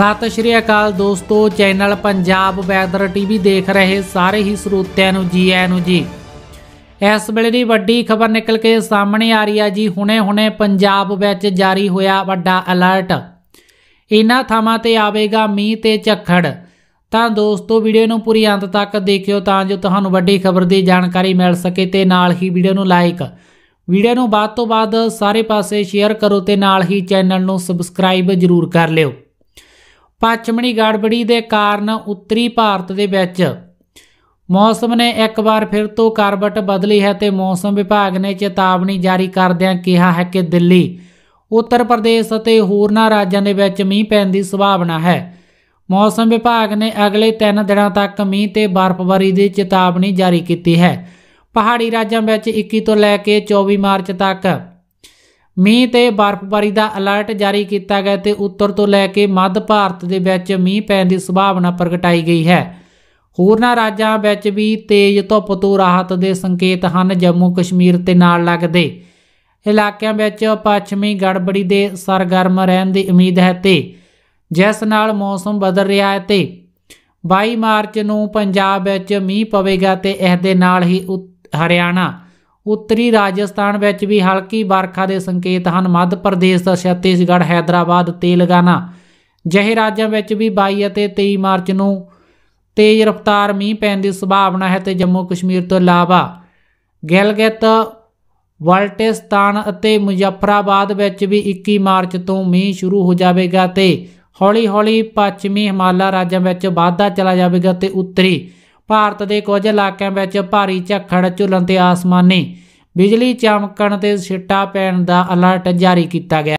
ਸਤਿ ਸ਼੍ਰੀ ਅਕਾਲ ਦੋਸਤੋ channel Punjab weather TV ਦੇਖ ਰਹੇ ਸਾਰੇ ਹੀ ਸਰੋਤਿਆਂ ਨੂੰ ਜੀ ਆਇਆਂ ਨੂੰ ਜੀ ਇਸ ਵੇਲੇ ਦੀ ਵੱਡੀ ਖਬਰ ਨਿਕਲ ਕੇ ਸਾਹਮਣੇ ਆ ਰਹੀ ਆ ਜੀ ਹੁਣੇ-ਹੁਣੇ ਪੰਜਾਬ ਵਿੱਚ ਜਾਰੀ ਹੋਇਆ ਵੱਡਾ ਅਲਰਟ ਇਨ੍ਹਾਂ ਥਾਵਾਂ ਤੇ ਆਵੇਗਾ ਮੀਂਹ ਤੇ ਝੱਖੜ ਤਾਂ ਦੋਸਤੋ ਵੀਡੀਓ ਨੂੰ ਪੂਰੀ ਅੰਤ ਤੱਕ ਦੇਖਿਓ ਤਾਂ ਜੋ ਤੁਹਾਨੂੰ ਵੱਡੀ ਖਬਰ ਦੀ ਜਾਣਕਾਰੀ ਮਿਲ ਸਕੇ ਤੇ ਨਾਲ ਹੀ ਵੀਡੀਓ ਨੂੰ ਲਾਈਕ ਵੀਡੀਓ ਨੂੰ ਬਾਅਦ ਤੋਂ ਬਾਅਦ ਸਾਰੇ ਪਾਸੇ ਸ਼ੇਅਰ ਕਰੋ ਤੇ ਨਾਲ ਹੀ ਚੈਨਲ ਨੂੰ ਸਬਸਕ੍ਰਾਈਬ ਜ਼ਰੂਰ ਕਰ ਲਿਓ ਪੱਛਮੀ ਗੜਬੜੀ ਦੇ ਕਾਰਨ ਉੱਤਰੀ ਭਾਰਤ ਦੇ ਵਿੱਚ ਮੌਸਮ ਨੇ ਇੱਕ ਵਾਰ ਫਿਰ ਤੋਂ ਕਰਵਟ ਬਦਲੀ ਹੈ ਤੇ ਮੌਸਮ ਵਿਭਾਗ ਨੇ ਚੇਤਾਵਨੀ ਜਾਰੀ ਕਰਦਿਆਂ ਕਿਹਾ ਹੈ ਕਿ ਦਿੱਲੀ ਉੱਤਰ ਪ੍ਰਦੇਸ਼ ਅਤੇ ਹੋਰਨਾਂ ਰਾਜਾਂ ਦੇ ਵਿੱਚ ਮੀਂਹ ਪੈਣ ਦੀ ਸੰਭਾਵਨਾ ਹੈ ਮੌਸਮ ਵਿਭਾਗ ਨੇ ਅਗਲੇ 3 ਦਿਨਾਂ ਤੱਕ ਮੀਂਹ ਤੇ ਬਰਫ਼ਬਾਰੀ ਦੀ ਚੇਤਾਵਨੀ ਜਾਰੀ ਕੀਤੀ ਹੈ ਪਹਾੜੀ ਰਾਜਾਂ ਵਿੱਚ 21 ਤੋਂ ਲੈ ਕੇ 24 ਮਾਰਚ ਤੱਕ ਮੀਂਹ ਤੇ ਬਰਫ਼ਬਾਰੀ ਦਾ ਅਲਰਟ ਜਾਰੀ ਕੀਤਾ ਗਿਆ ਤੇ ਉੱਤਰ ਤੋਂ ਲੈ ਕੇ ਮੱਧ ਭਾਰਤ ਦੇ ਵਿੱਚ ਮੀਂਹ ਪੈਣ ਦੀ ਸੰਭਾਵਨਾ ਪ੍ਰਗਟਾਈ ਗਈ ਹੈ ਹੋਰਨਾਂ ਰਾਜਾਂ ਵਿੱਚ ਵੀ ਤੇਜ਼ ਧੁੱਪ ਤੋਂ ਰਾਹਤ ਦੇ ਸੰਕੇਤ ਹਨ ਜੰਮੂ ਕਸ਼ਮੀਰ ਤੇ ਨਾਲ ਲੱਗਦੇ ਇਲਾਕਿਆਂ ਵਿੱਚ ਪੱਛਮੀ ਗੜਬੜੀ ਦੇ ਸਰਗਰਮ ਰਹਿਣ ਦੀ ਉਮੀਦ ਹੈ ਤੇ ਜਿਸ ਨਾਲ ਮੌਸਮ ਬਦਲ ਰਿਹਾ ਹੈ ਤੇ 22 ਮਾਰਚ ਨੂੰ ਪੰਜਾਬ ਵਿੱਚ ਮੀਂਹ ਪਵੇਗਾ ਤੇ ਇਸ ਦੇ ਨਾਲ ਹੀ ਹਰਿਆਣਾ ਉੱਤਰੀ ਰਾਜਸਥਾਨ ਵਿੱਚ ਵੀ ਹਲਕੀ ਵਰਖਾ ਦੇ ਸੰਕੇਤ ਹਨ ਮੱਧ ਪ੍ਰਦੇਸ਼ ਦਾ ਛੱਤੀਸਗੜ੍ਹ ਹైదరాబాద్ ਤੇਲਗਾਨਾ ਜਿਹੇ ਰਾਜਾਂ ਵਿੱਚ ਵੀ 22 ਅਤੇ 23 ਮਾਰਚ ਨੂੰ ਤੇਜ਼ ਰਫ਼ਤਾਰ ਮੀਂਹ ਪੈਣ ਦੀ ਸੰਭਾਵਨਾ ਹੈ ਤੇ ਜੰਮੂ ਕਸ਼ਮੀਰ ਤੋਂ ਇਲਾਵਾ ਗਿਲਗਿਤ ਵਲਟਿਸਤਾਨ ਅਤੇ ਮੁਜ਼ੱਫਰਾਬਾਦ ਵਿੱਚ ਵੀ 21 ਮਾਰਚ ਤੋਂ ਮੀਂਹ ਸ਼ੁਰੂ ਹੋ ਜਾਵੇਗਾ ਤੇ ਹੌਲੀ-ਹੌਲੀ ਪੱਛਮੀ ਹਿਮਾਲਾ ਰਾਜਾਂ ਵਿੱਚ ਵਾਧਾ ਚਲਾ ਜਾਵੇਗਾ ਤੇ ਉੱਤਰੀ ਭਾਰਤ ਦੇ ਕੁਝ ਇਲਾਕਿਆਂ ਵਿੱਚ ਭਾਰੀ ਝੱਖੜ ਝੁੱਲਣ ਤੇ ਆਸਮਾਨੀ ਬਿਜਲੀ ਚਮਕਣ ਤੇ ਛਿੱਟਾ ਪੈਣ ਦਾ ਅਲਰਟ ਜਾਰੀ ਕੀਤਾ ਗਿਆ